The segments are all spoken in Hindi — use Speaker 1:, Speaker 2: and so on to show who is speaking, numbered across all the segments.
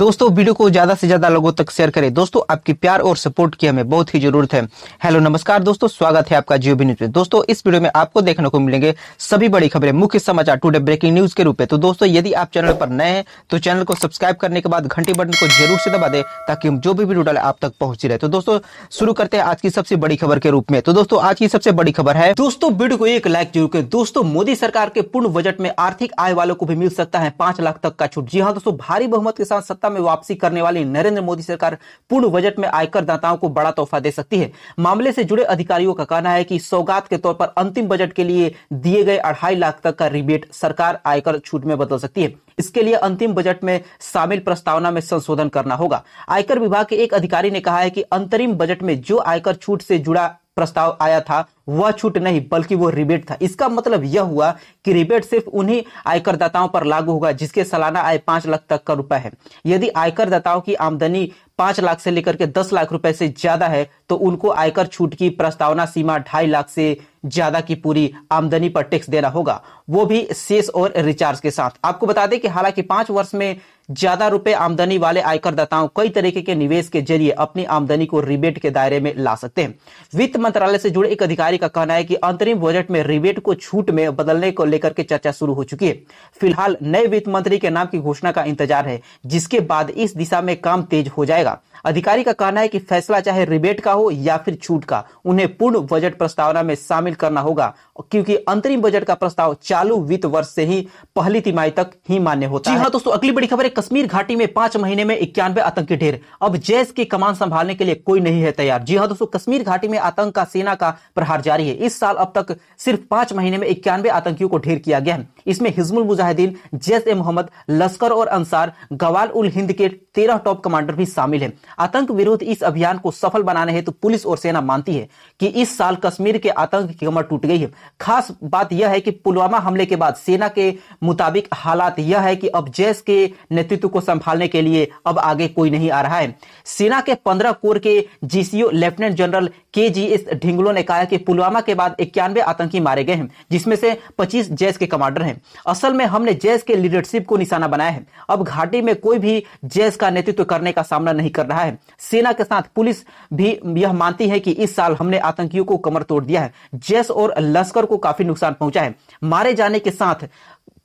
Speaker 1: दोस्तों वीडियो को ज्यादा से ज्यादा लोगों तक शेयर करें दोस्तों आपकी प्यार और सपोर्ट की हमें बहुत ही जरूरत है हेलो नमस्कार दोस्तों स्वागत है आपका जियो न्यूज में दोस्तों इस वीडियो में आपको देखने को मिलेंगे सभी बड़ी खबरें मुख्य समाचार टुडे ब्रेकिंग न्यूज के रूप में तो दोस्तों यदि आप चैनल पर नए हैं तो चैनल को सब्सक्राइब करने के बाद घंटी बटन को जरूर से दबा दे ताकि हम जो भी वीडियो डाले आप तक पहुंची रहे तो दोस्तों शुरू करते हैं आज की सबसे बड़ी खबर के रूप में तो दोस्तों आज की सबसे बड़ी खबर है दोस्तों वीडियो को एक लाइक जरूर करें दोस्तों मोदी सरकार के पूर्ण बजट में आर्थिक आय वालों को भी मिल सकता है पांच लाख तक का छूट जी हाँ दोस्तों भारी बहुमत के साथ सत्ता में वापसी करने वाली नरेंद्र मोदी सरकार पूर्ण बजट में आयकर दाताओं को बड़ा तोहफा दे सकती है मामले से जुड़े अधिकारियों का कहना है कि सौगात के तौर पर अंतिम बजट के लिए दिए गए अढ़ाई लाख तक का रिबेट सरकार आयकर छूट में बदल सकती है इसके लिए अंतिम बजट में शामिल प्रस्तावना में संशोधन करना होगा आयकर विभाग के एक अधिकारी ने कहा है कि अंतरिम बजट में जो आयकर छूट से जुड़ा प्रस्ताव आया था वह छूट नहीं बल्कि वो रिबेट था इसका मतलब यह हुआ कि रिबेट सिर्फ उन्हीं आयकरदाताओं पर लागू होगा जिसके सालाना आय पांच लाख तक का रुपए है यदि आयकरदाताओं की आमदनी पांच लाख से लेकर के दस लाख रुपए से ज्यादा है तो उनको आयकर छूट की प्रस्तावना सीमा ढाई लाख से ज्यादा की पूरी आमदनी पर टैक्स देना होगा वो भी शेष और रिचार्ज के साथ आपको बता दें कि हालांकि पांच वर्ष में ज्यादा रुपए आमदनी वाले आयकरदाताओं कई तरीके के निवेश के जरिए अपनी आमदनी को रिबेट के दायरे में ला सकते हैं वित्त मंत्रालय से जुड़े एक अधिकारी का कहना है कि अंतरिम बजट में रिबेट को छूट में बदलने को लेकर के चर्चा शुरू हो चुकी है फिलहाल नए वित्त मंत्री के नाम की घोषणा का इंतजार है जिसके बाद इस दिशा में काम तेज हो जाएगा अधिकारी का कहना है कि फैसला चाहे रिबेट का हो या फिर छूट का उन्हें पूर्ण बजट प्रस्तावना में शामिल करना होगा क्योंकि अंतरिम बजट का प्रस्ताव चालू वित्त वर्ष से ही पहली तिमाही तक ही मान्य होता है हाँ दोस्तों अगली बड़ी खबर कश्मीर घाटी में पांच महीने में इक्यानवे आतंकी ढेर अब जैश की कमान संभालने के लिए कोई नहीं है तैयार जी हाँ दोस्तों कश्मीर घाटी में आतंक का सेना का प्रहार जारी है इस साल अब तक सिर्फ पांच महीने में इक्यानवे आतंकियों को ढेर किया गया है इसमें हिजमुल मुजाहिदीन जैश ए मोहम्मद लश्कर और अंसार गवाल उल हिंद के तेरह टॉप कमांडर भी शामिल है आतंक विरोध इस अभियान को सफल बनाने हेतु पुलिस और सेना मानती है कि इस साल कश्मीर के आतंक की कमर टूट गई है खास बात यह है कि पुलवामा हमले के बाद सेना के मुताबिक हालात यह है कि अब जैश के नेतृत्व को संभालने के लिए अब आगे कोई नहीं आ रहा है सेना के पंद्रह कोर के जीसीओ लेफ्टिनेंट जनरल के जी एस ढिंगलो ने कहा कि पुलवामा के बाद इक्यानवे आतंकी मारे गए हैं जिसमें से पच्चीस जैस के कमांडर हैं असल में हमने जैस के लीडरशिप को निशाना बनाया है अब घाटी में कोई भी जैस का नेतृत्व करने का सामना नहीं कर रहा है सेना के साथ पुलिस भी यह मानती है कि इस साल हमने आतंकियों को कमर तोड़ दिया है जैस और लश्कर को काफी नुकसान पहुंचा है मारे जाने के साथ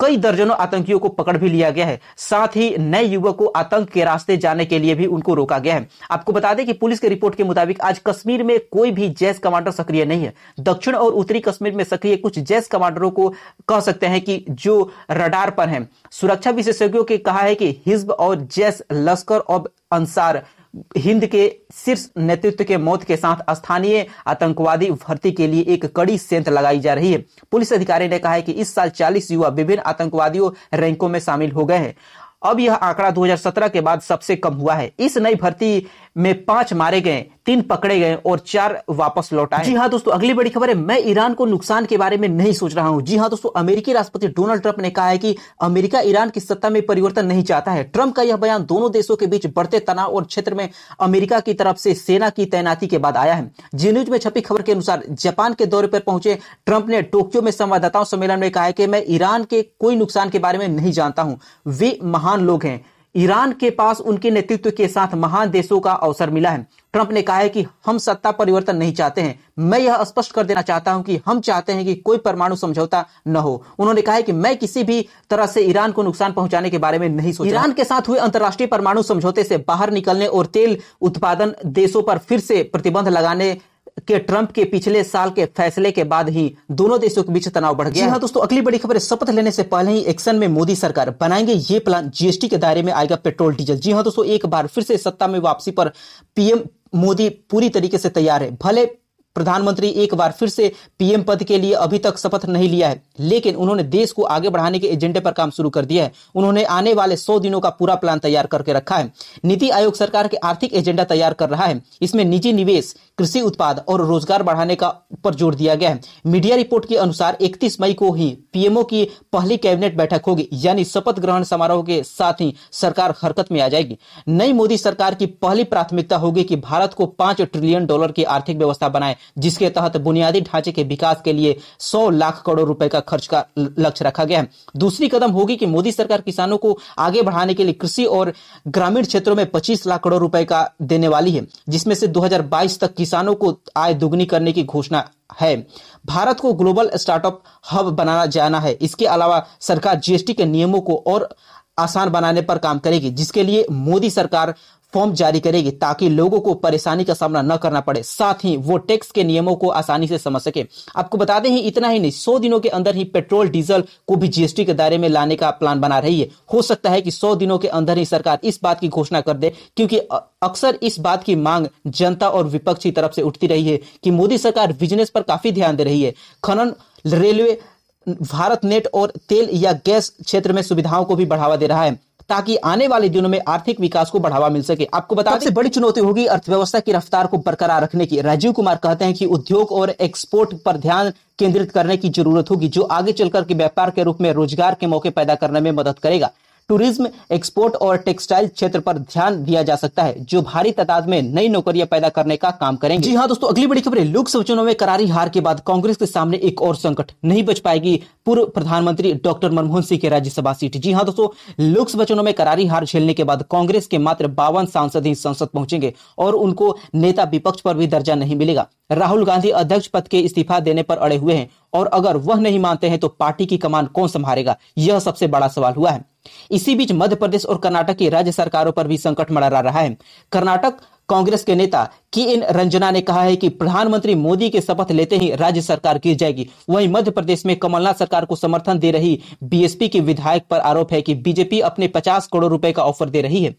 Speaker 1: कई दर्जनों आतंकियों को पकड़ भी लिया गया है साथ ही नए युवक को आतंक के रास्ते जाने के लिए भी उनको रोका गया है आपको बता दें कि पुलिस के रिपोर्ट के मुताबिक आज कश्मीर में कोई भी जैश कमांडर सक्रिय नहीं है दक्षिण और उत्तरी कश्मीर में सक्रिय कुछ जैश कमांडरों को कह सकते हैं कि जो रडार पर हैं सुरक्षा विशेषज्ञों के कहा है कि हिजब और जैश लश्कर और अंसार हिंद के शीर्ष नेतृत्व के मौत के साथ स्थानीय आतंकवादी भर्ती के लिए एक कड़ी सेंध लगाई जा रही है पुलिस अधिकारी ने कहा है कि इस साल 40 युवा विभिन्न आतंकवादियों रैंकों में शामिल हो गए हैं अब यह आंकड़ा 2017 के बाद सबसे कम हुआ है इस नई भर्ती में पांच मारे गए तीन पकड़े गए और चार वापस लौटा जी हाँ दोस्तों अगली बड़ी खबर है मैं ईरान को नुकसान के बारे में नहीं सोच रहा हूं जी हाँ दोस्तों अमेरिकी राष्ट्रपति डोनाल्ड ट्रंप ने कहा है कि अमेरिका ईरान की सत्ता में परिवर्तन नहीं चाहता है ट्रंप का यह बयान दोनों देशों के बीच बढ़ते तनाव और क्षेत्र में अमेरिका की तरफ से सेना की तैनाती के बाद आया है जी न्यूज में छपी खबर के अनुसार जापान के दौरे पर पहुंचे ट्रंप ने टोक्यो में संवाददाताओं सम्मेलन में कहा है कि मैं ईरान के कोई नुकसान के बारे में नहीं जानता हूं वे महान लोग हैं ईरान के पास उनके नेतृत्व के साथ महान देशों का अवसर मिला है ट्रंप ने कहा है कि हम सत्ता परिवर्तन नहीं चाहते हैं मैं यह स्पष्ट कर देना चाहता हूं कि हम चाहते हैं कि कोई परमाणु समझौता न हो उन्होंने कहा है कि मैं किसी भी तरह से ईरान को नुकसान पहुंचाने के बारे में नहीं सोच ईरान के साथ हुए अंतर्राष्ट्रीय परमाणु समझौते से बाहर निकलने और तेल उत्पादन देशों पर फिर से प्रतिबंध लगाने के ट्रंप के पिछले साल के फैसले के बाद ही दोनों देशों के बीच तनाव बढ़ गया हाँ दोस्तों अगली बड़ी खबर शपथ लेने से पहले ही एक्शन में मोदी सरकार बनाएंगे ये प्लान जीएसटी के दायरे में आएगा पेट्रोल डीजल जी हाँ दोस्तों एक बार फिर से सत्ता में वापसी पर पीएम मोदी पूरी तरीके से तैयार है भले प्रधानमंत्री एक बार फिर से पीएम पद के लिए अभी तक शपथ नहीं लिया है लेकिन उन्होंने देश को आगे बढ़ाने के एजेंडे पर काम शुरू कर दिया है उन्होंने आने वाले सौ दिनों का पूरा प्लान तैयार करके रखा है नीति आयोग सरकार के आर्थिक एजेंडा तैयार कर रहा है इसमें निजी निवेश कृषि उत्पाद और रोजगार बढ़ाने का पर जोर दिया गया है मीडिया रिपोर्ट के अनुसार 31 मई को ही पीएमओ की पहली कैबिनेट बैठक होगी यानी शपथ ग्रहण समारोह के साथ ही सरकार हरकत में आ जाएगी नई मोदी सरकार की पहली प्राथमिकता होगी कि भारत को पांच ट्रिलियन डॉलर की आर्थिक व्यवस्था बनाए जिसके तहत बुनियादी ढांचे के विकास के लिए सौ लाख करोड़ रुपए का खर्च का लक्ष्य रखा गया है दूसरी कदम होगी की मोदी सरकार किसानों को आगे बढ़ाने के लिए कृषि और ग्रामीण क्षेत्रों में पच्चीस लाख करोड़ रुपए का देने वाली है जिसमें से दो तक किसानों को आय दुगनी करने की घोषणा है भारत को ग्लोबल स्टार्टअप हब बनाना जाना है इसके अलावा सरकार जीएसटी के नियमों को और आसान बनाने पर काम करेगी जिसके लिए मोदी सरकार फॉर्म जारी करेगी ताकि लोगों को परेशानी का सामना न करना पड़े साथ ही वो टैक्स के नियमों को आसानी से समझ सके आपको बता दें इतना ही नहीं सौ दिनों के अंदर ही पेट्रोल डीजल को भी जीएसटी के दायरे में लाने का प्लान बना रही है हो सकता है कि सौ दिनों के अंदर ही सरकार इस बात की घोषणा कर दे क्योंकि अक्सर इस बात की मांग जनता और विपक्ष की तरफ से उठती रही है कि मोदी सरकार बिजनेस पर काफी ध्यान दे रही है खनन रेलवे भारत नेट और तेल या गैस क्षेत्र में सुविधाओं को भी बढ़ावा दे रहा है ताकि आने वाले दिनों में आर्थिक विकास को बढ़ावा मिल सके आपको बता सबसे बड़ी चुनौती होगी अर्थव्यवस्था की रफ्तार को बरकरार रखने की राजीव कुमार कहते हैं कि उद्योग और एक्सपोर्ट पर ध्यान केंद्रित करने की जरूरत होगी जो आगे चलकर के व्यापार के रूप में रोजगार के मौके पैदा करने में मदद करेगा टूरिज्म एक्सपोर्ट और टेक्सटाइल क्षेत्र पर ध्यान दिया जा सकता है जो भारी तादाद में नई नौकरियां पैदा करने का काम करेंगे जी हाँ दोस्तों अगली बड़ी खबर है लोकसभा चुनाव में करारी हार के बाद कांग्रेस के सामने एक और संकट नहीं बच पाएगी पूर्व प्रधानमंत्री डॉक्टर मनमोहन सिंह के राज्यसभा सीट जी हाँ दोस्तों लोकसभा चुनाव में करारी हार झेलने के बाद कांग्रेस के मात्र बावन सांसद ही संसद पहुंचेंगे और उनको नेता विपक्ष पर भी दर्जा नहीं मिलेगा राहुल गांधी अध्यक्ष पद के इस्तीफा देने पर अड़े हुए हैं और अगर वह नहीं मानते हैं तो पार्टी की कमान कौन संभालेगा यह सबसे बड़ा सवाल हुआ है इसी बीच मध्य प्रदेश और कर्नाटक की राज्य सरकारों पर भी संकट मंडरा रहा है कर्नाटक कांग्रेस के नेता की एन रंजना ने कहा है कि प्रधानमंत्री मोदी के शपथ लेते ही राज्य सरकार गिर जाएगी वहीं मध्य प्रदेश में कमलनाथ सरकार को समर्थन दे रही बीएसपी के विधायक पर आरोप है कि बीजेपी अपने 50 करोड़ रुपए का ऑफर दे रही है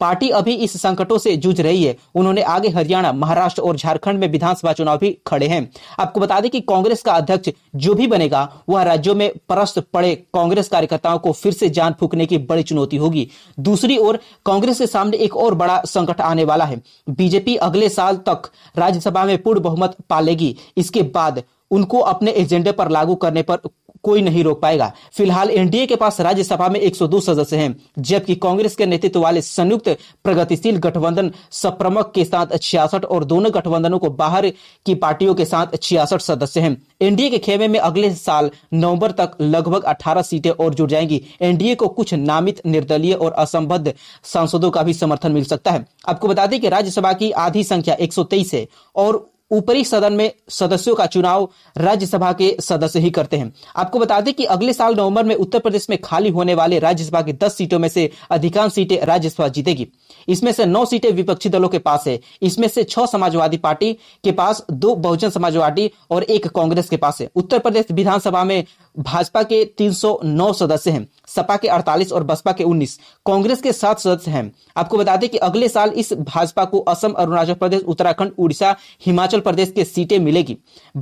Speaker 1: पार्टी अभी इस संकटों से जूझ रही है उन्होंने आगे हरियाणा महाराष्ट्र और झारखंड में विधानसभा चुनाव भी खड़े हैं आपको बता दें कि कांग्रेस का अध्यक्ष जो भी बनेगा वह राज्यों में परस्त पड़े कांग्रेस कार्यकर्ताओं को फिर से जान फूकने की बड़ी चुनौती होगी दूसरी ओर कांग्रेस के सामने एक और बड़ा संकट आने वाला है बीजेपी अगले साल तक राज्यसभा में पूर्ण बहुमत पालेगी इसके बाद उनको अपने एजेंडे पर लागू करने पर कोई नहीं रोक पाएगा फिलहाल एनडीए के पास राज्यसभा में 102 सदस्य हैं जबकि कांग्रेस के नेतृत्व वाले संयुक्त प्रगतिशील गठबंधन सप्रमुख के साथ छियासठ और दोनों गठबंधनों को बाहर की पार्टियों के साथ छियासठ सदस्य हैं एनडीए के खेमे में अगले साल नवंबर तक लगभग 18 सीटें और जुड़ जाएंगी एनडीए को कुछ नामित निर्दलीय और असंबद्ध सांसदों का भी समर्थन मिल सकता है आपको बता दें कि राज्यसभा की आधी संख्या 123 है और ऊपरी सदन में सदस्यों का चुनाव राज्यसभा के सदस्य ही करते हैं आपको बता दें कि अगले साल नवंबर में उत्तर प्रदेश में खाली होने वाले राज्यसभा की 10 सीटों में से अधिकांश सीटें राज्यसभा जीतेगी इसमें से 9 सीटें विपक्षी दलों के पास है इसमें से 6 समाजवादी पार्टी के पास दो बहुजन समाजवादी और एक कांग्रेस के पास है उत्तर प्रदेश विधानसभा में भाजपा के 309 सदस्य हैं सपा के 48 और बसपा के 19 कांग्रेस के सात सदस्य हैं आपको बता दें कि अगले साल इस भाजपा को असम अरुणाचल प्रदेश उत्तराखंड उड़ीसा हिमाचल प्रदेश के सीटें मिलेगी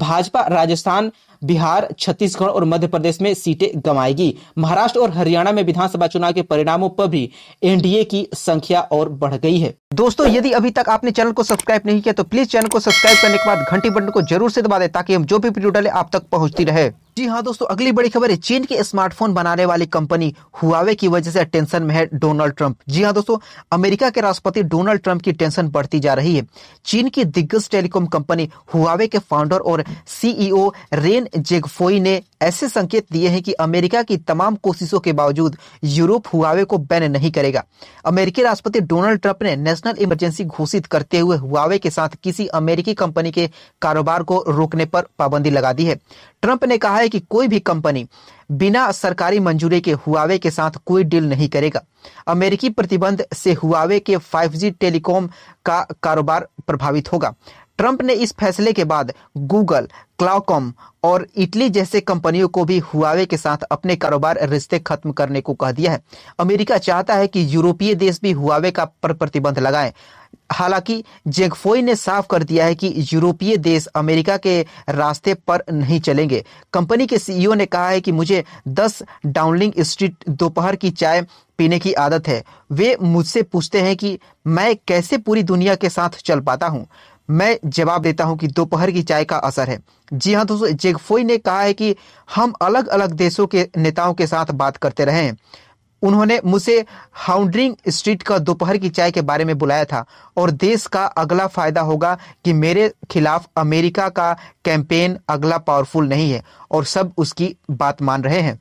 Speaker 1: भाजपा राजस्थान बिहार छत्तीसगढ़ और मध्य प्रदेश में सीटें गंवाएगी महाराष्ट्र और हरियाणा में विधानसभा चुनाव के परिणामों पर भी एनडीए की संख्या और बढ़ गई है दोस्तों यदि अभी तक आपने चैनल को सब्सक्राइब नहीं किया तो प्लीज चैनल को सब्सक्राइब करने के बाद घंटी बटन को जरूर से दबा दे ताकि हम जो भी वीडियो डाले आप तक पहुंचती रहे जी हाँ दोस्तों अगली बड़ी खबर है चीन के स्मार्टफोन बनाने वाली कंपनी हुआवे की वजह से टेंशन में है डोनाल्ड ट्रंप जी हाँ दोस्तों अमेरिका के राष्ट्रपति डोनाल्ड ट्रंप की टेंशन बढ़ती जा रही है चीन की दिग्गज टेलीकॉम कंपनी हुआवे के फाउंडर और सीईओ रेन e जेगफोई ने ऐसे संकेत दिए हैं कि अमेरिका की तमाम कोशिशों के बावजूद यूरोप हुआवे को बैन नहीं करेगा अमेरिकी राष्ट्रपति डोनाल्ड ट्रंप ने नेशनल इमरजेंसी घोषित करते हुए हुआवे के साथ किसी अमेरिकी कंपनी के कारोबार को रोकने पर पाबंदी लगा दी है ट्रंप ने कहा है कि कोई भी कंपनी बिना सरकारी मंजूरी के हुआवे के साथ कोई डील नहीं करेगा अमेरिकी प्रतिबंध से हुआवे के 5G टेलीकॉम का कारोबार प्रभावित होगा ट्रंप ने इस फैसले के बाद गूगल क्लाउकॉम और इटली जैसे कंपनियों को भी हुआवे के साथ अपने कारोबार रिश्ते खत्म करने को कह दिया है अमेरिका चाहता है कि यूरोपीय देश भी हुआवे का पर प्रतिबंध लगाएं हालांकि जेगफोई ने साफ कर दिया है कि यूरोपीय देश अमेरिका के रास्ते पर नहीं चलेंगे कंपनी के सीईओ ने कहा है कि मुझे 10 डाउनलिंग स्ट्रीट दोपहर की चाय पीने की आदत है वे मुझसे पूछते हैं कि मैं कैसे पूरी दुनिया के साथ चल पाता हूँ मैं जवाब देता हूं कि दोपहर की चाय का असर है जी हां दोस्तों जेगफोई ने कहा है कि हम अलग अलग देशों के नेताओं के साथ बात करते रहे उन्होंने मुझे हाउंड्रिंग स्ट्रीट का दोपहर की चाय के बारे में बुलाया था और देश का अगला फायदा होगा कि मेरे खिलाफ अमेरिका का कैंपेन अगला पावरफुल नहीं है और सब उसकी बात मान रहे हैं